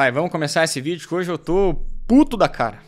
Vai, vamos começar esse vídeo que hoje eu tô puto da cara.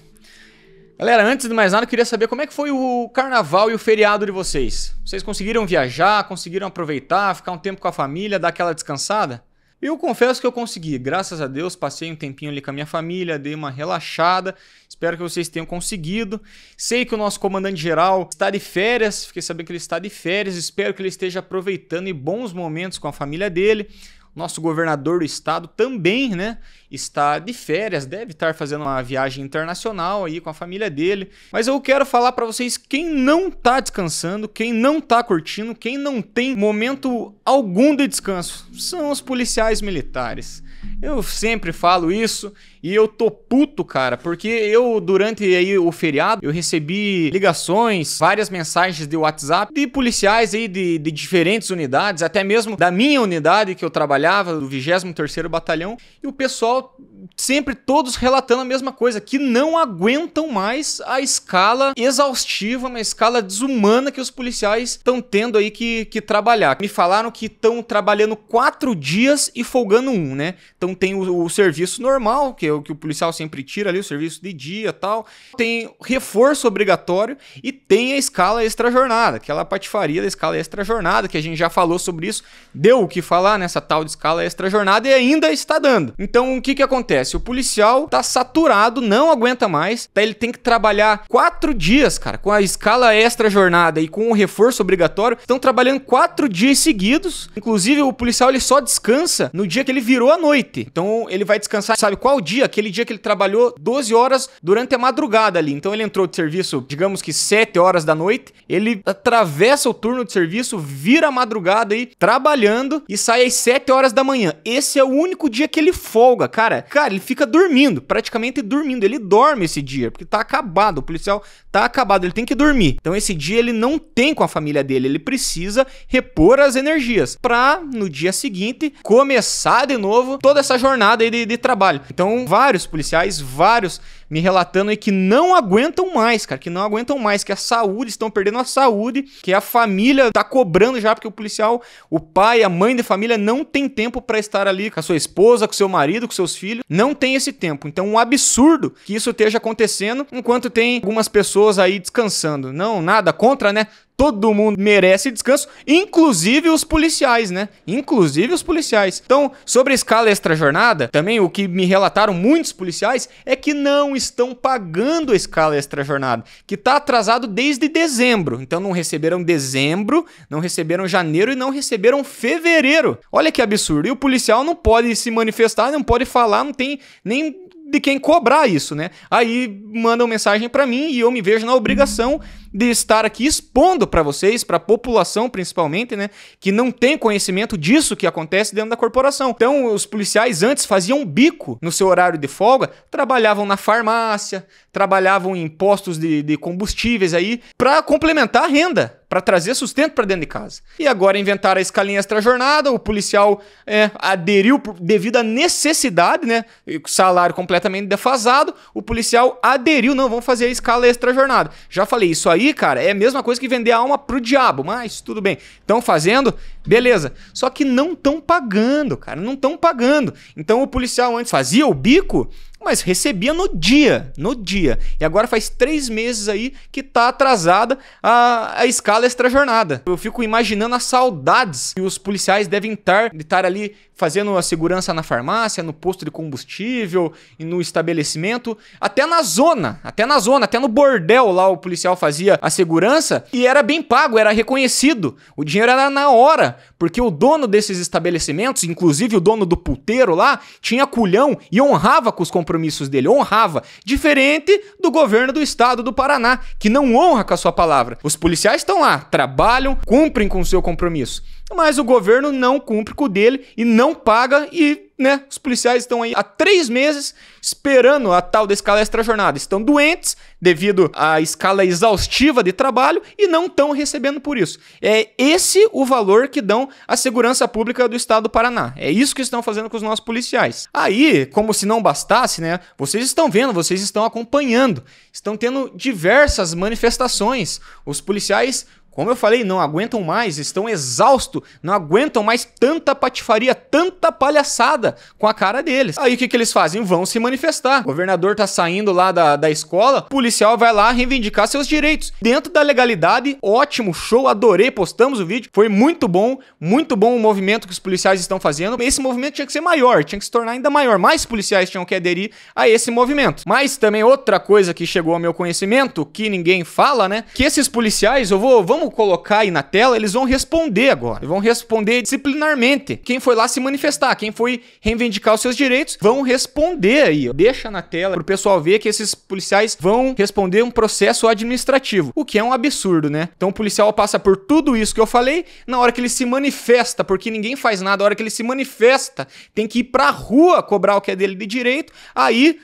Galera, antes de mais nada, eu queria saber como é que foi o carnaval e o feriado de vocês. Vocês conseguiram viajar, conseguiram aproveitar, ficar um tempo com a família, dar aquela descansada? Eu confesso que eu consegui, graças a Deus, passei um tempinho ali com a minha família, dei uma relaxada. Espero que vocês tenham conseguido. Sei que o nosso comandante geral está de férias, fiquei sabendo que ele está de férias, espero que ele esteja aproveitando e bons momentos com a família dele. Nosso governador do estado também, né, está de férias, deve estar fazendo uma viagem internacional aí com a família dele. Mas eu quero falar para vocês quem não está descansando, quem não está curtindo, quem não tem momento algum de descanso, são os policiais militares. Eu sempre falo isso e eu tô puto, cara, porque eu durante aí o feriado eu recebi ligações, várias mensagens de WhatsApp de policiais aí de, de diferentes unidades, até mesmo da minha unidade que eu trabalho trabalhava, do 23º Batalhão, e o pessoal sempre todos relatando a mesma coisa, que não aguentam mais a escala exaustiva, uma escala desumana que os policiais estão tendo aí que, que trabalhar. Me falaram que estão trabalhando quatro dias e folgando um, né? Então tem o, o serviço normal, que é o que o policial sempre tira ali, o serviço de dia tal. Tem reforço obrigatório e tem a escala extra-jornada, aquela patifaria da escala extra-jornada, que a gente já falou sobre isso, deu o que falar nessa tal de escala extra-jornada e ainda está dando. Então o que que acontece? acontece? O policial tá saturado, não aguenta mais, tá, Ele tem que trabalhar quatro dias, cara, com a escala extra jornada e com o reforço obrigatório. Estão trabalhando quatro dias seguidos. Inclusive, o policial ele só descansa no dia que ele virou a noite. Então, ele vai descansar, sabe qual dia? Aquele dia que ele trabalhou 12 horas durante a madrugada ali. Então, ele entrou de serviço, digamos que 7 horas da noite. Ele atravessa o turno de serviço, vira a madrugada aí, trabalhando e sai às 7 horas da manhã. Esse é o único dia que ele folga, cara. Cara, Cara, ele fica dormindo, praticamente dormindo. Ele dorme esse dia, porque tá acabado. O policial tá acabado, ele tem que dormir. Então esse dia ele não tem com a família dele, ele precisa repor as energias para no dia seguinte começar de novo toda essa jornada aí de, de trabalho. Então vários policiais, vários me relatando aí que não aguentam mais, cara, que não aguentam mais, que a saúde, estão perdendo a saúde, que a família tá cobrando já, porque o policial, o pai, a mãe da família não tem tempo para estar ali com a sua esposa, com seu marido, com seus filhos, não tem esse tempo. Então, um absurdo que isso esteja acontecendo enquanto tem algumas pessoas aí descansando. Não, nada contra, né? Todo mundo merece descanso, inclusive os policiais, né? Inclusive os policiais. Então, sobre a escala extra-jornada, também o que me relataram muitos policiais é que não estão pagando a escala extra-jornada, que está atrasado desde dezembro. Então, não receberam dezembro, não receberam janeiro e não receberam fevereiro. Olha que absurdo. E o policial não pode se manifestar, não pode falar, não tem nem de quem cobrar isso, né? Aí mandam mensagem para mim e eu me vejo na obrigação de estar aqui expondo para vocês, para a população principalmente, né, que não tem conhecimento disso que acontece dentro da corporação. Então, os policiais antes faziam bico no seu horário de folga, trabalhavam na farmácia, trabalhavam em postos de, de combustíveis aí para complementar a renda para trazer sustento para dentro de casa. E agora inventaram a escalinha extra-jornada, o policial é, aderiu por, devido à necessidade, né? Salário completamente defasado, o policial aderiu, não, vamos fazer a escala extra-jornada. Já falei, isso aí, cara, é a mesma coisa que vender a alma pro diabo, mas tudo bem. Estão fazendo, beleza. Só que não estão pagando, cara, não estão pagando. Então o policial antes fazia o bico mas recebia no dia, no dia. E agora faz três meses aí que tá atrasada a, a escala extra-jornada. Eu fico imaginando as saudades que os policiais devem estar de estar ali fazendo a segurança na farmácia, no posto de combustível e no estabelecimento, até na zona, até na zona, até no bordel lá o policial fazia a segurança e era bem pago, era reconhecido. O dinheiro era na hora, porque o dono desses estabelecimentos, inclusive o dono do puteiro lá, tinha culhão e honrava com os compromissos compromissos dele, honrava, diferente do governo do estado do Paraná, que não honra com a sua palavra. Os policiais estão lá, trabalham, cumprem com o seu compromisso mas o governo não cumpre com o dele e não paga e, né, os policiais estão aí há três meses esperando a tal da escala extra-jornada. Estão doentes devido à escala exaustiva de trabalho e não estão recebendo por isso. É esse o valor que dão à segurança pública do estado do Paraná. É isso que estão fazendo com os nossos policiais. Aí, como se não bastasse, né, vocês estão vendo, vocês estão acompanhando, estão tendo diversas manifestações. Os policiais como eu falei, não aguentam mais, estão exaustos, não aguentam mais tanta patifaria, tanta palhaçada com a cara deles. Aí o que, que eles fazem? Vão se manifestar. O governador tá saindo lá da, da escola, policial vai lá reivindicar seus direitos. Dentro da legalidade, ótimo, show, adorei, postamos o vídeo, foi muito bom, muito bom o movimento que os policiais estão fazendo. Esse movimento tinha que ser maior, tinha que se tornar ainda maior, mais policiais tinham que aderir a esse movimento. Mas também outra coisa que chegou ao meu conhecimento, que ninguém fala, né? Que esses policiais, eu vou, vamos colocar aí na tela, eles vão responder agora. Eles vão responder disciplinarmente. Quem foi lá se manifestar, quem foi reivindicar os seus direitos, vão responder aí. Deixa na tela pro pessoal ver que esses policiais vão responder um processo administrativo, o que é um absurdo, né? Então o policial passa por tudo isso que eu falei, na hora que ele se manifesta, porque ninguém faz nada, na hora que ele se manifesta, tem que ir pra rua cobrar o que é dele de direito, aí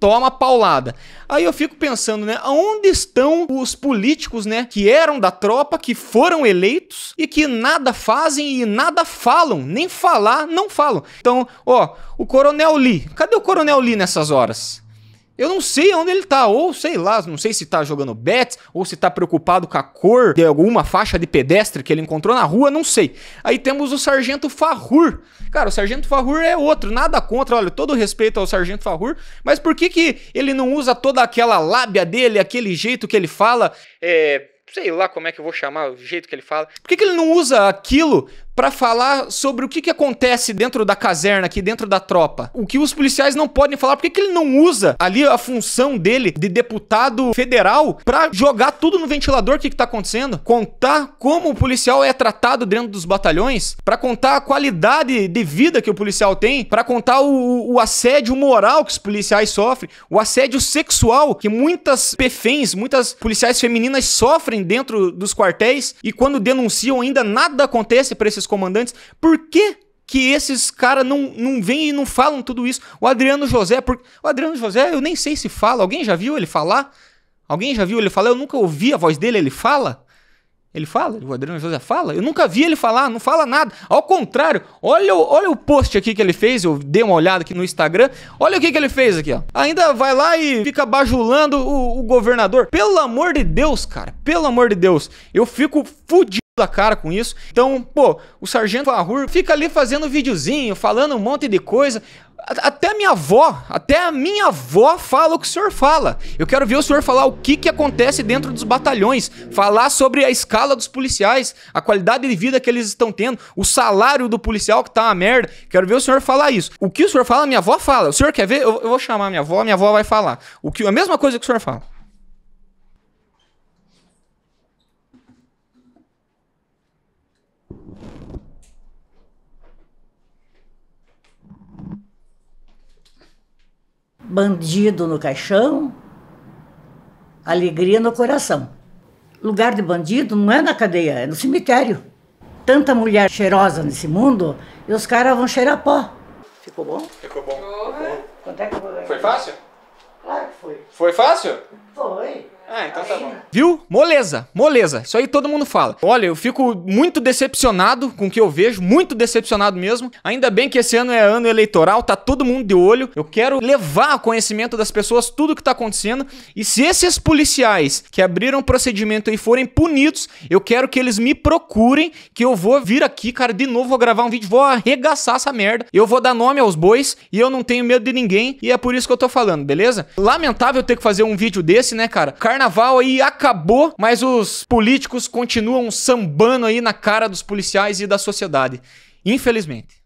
toma paulada. Aí eu fico pensando, né, aonde estão os políticos, né, que eram da tropa, que foram eleitos e que nada fazem e nada falam, nem falar não falam. Então, ó, o Coronel Lee, cadê o Coronel Lee nessas horas? Eu não sei onde ele tá, ou sei lá, não sei se tá jogando bets, ou se tá preocupado com a cor de alguma faixa de pedestre que ele encontrou na rua, não sei. Aí temos o Sargento Farrur. Cara, o Sargento Farrur é outro, nada contra, olha, todo respeito ao Sargento Farrur, mas por que que ele não usa toda aquela lábia dele, aquele jeito que ele fala, é sei lá como é que eu vou chamar, o jeito que ele fala. Por que, que ele não usa aquilo para falar sobre o que, que acontece dentro da caserna, aqui dentro da tropa. O que os policiais não podem falar, por que, que ele não usa ali a função dele de deputado federal para jogar tudo no ventilador o que, que tá acontecendo? Contar como o policial é tratado dentro dos batalhões, para contar a qualidade de vida que o policial tem, para contar o, o assédio moral que os policiais sofrem, o assédio sexual que muitas pefens, muitas policiais femininas sofrem dentro dos quartéis e quando denunciam ainda nada acontece para esses comandantes. Por que que esses caras não, não vêm e não falam tudo isso? O Adriano José, por... o Adriano José, eu nem sei se fala. Alguém já viu ele falar? Alguém já viu ele falar? Eu nunca ouvi a voz dele, ele fala? Ele fala? O Adriano José fala? Eu nunca vi ele falar, não fala nada. Ao contrário, olha o, olha o post aqui que ele fez, eu dei uma olhada aqui no Instagram. Olha o que, que ele fez aqui, ó. Ainda vai lá e fica bajulando o, o governador. Pelo amor de Deus, cara. Pelo amor de Deus. Eu fico fudido da cara com isso. Então, pô, o sargento Arrur fica ali fazendo videozinho, falando um monte de coisa. Até minha avó, até a minha avó fala o que o senhor fala. Eu quero ver o senhor falar o que, que acontece dentro dos batalhões, falar sobre a escala dos policiais, a qualidade de vida que eles estão tendo, o salário do policial que tá uma merda. Quero ver o senhor falar isso. O que o senhor fala, minha avó fala. O senhor quer ver? Eu, eu vou chamar minha avó, minha avó vai falar. O que, a mesma coisa que o senhor fala. bandido no caixão, alegria no coração. Lugar de bandido não é na cadeia, é no cemitério. Tanta mulher cheirosa nesse mundo, e os caras vão cheirar pó. Ficou bom? Ficou bom. Quanto é que Foi fácil? Claro que foi. Foi fácil? Foi. Ah, então tá bom. Viu? Moleza, moleza. Isso aí todo mundo fala. Olha, eu fico muito decepcionado com o que eu vejo, muito decepcionado mesmo. Ainda bem que esse ano é ano eleitoral, tá todo mundo de olho. Eu quero levar ao conhecimento das pessoas tudo o que tá acontecendo. E se esses policiais que abriram procedimento e forem punidos, eu quero que eles me procurem, que eu vou vir aqui, cara, de novo, vou gravar um vídeo, vou arregaçar essa merda. Eu vou dar nome aos bois e eu não tenho medo de ninguém. E é por isso que eu tô falando, beleza? Lamentável ter que fazer um vídeo desse, né, cara? carnaval aí acabou, mas os políticos continuam sambando aí na cara dos policiais e da sociedade. Infelizmente.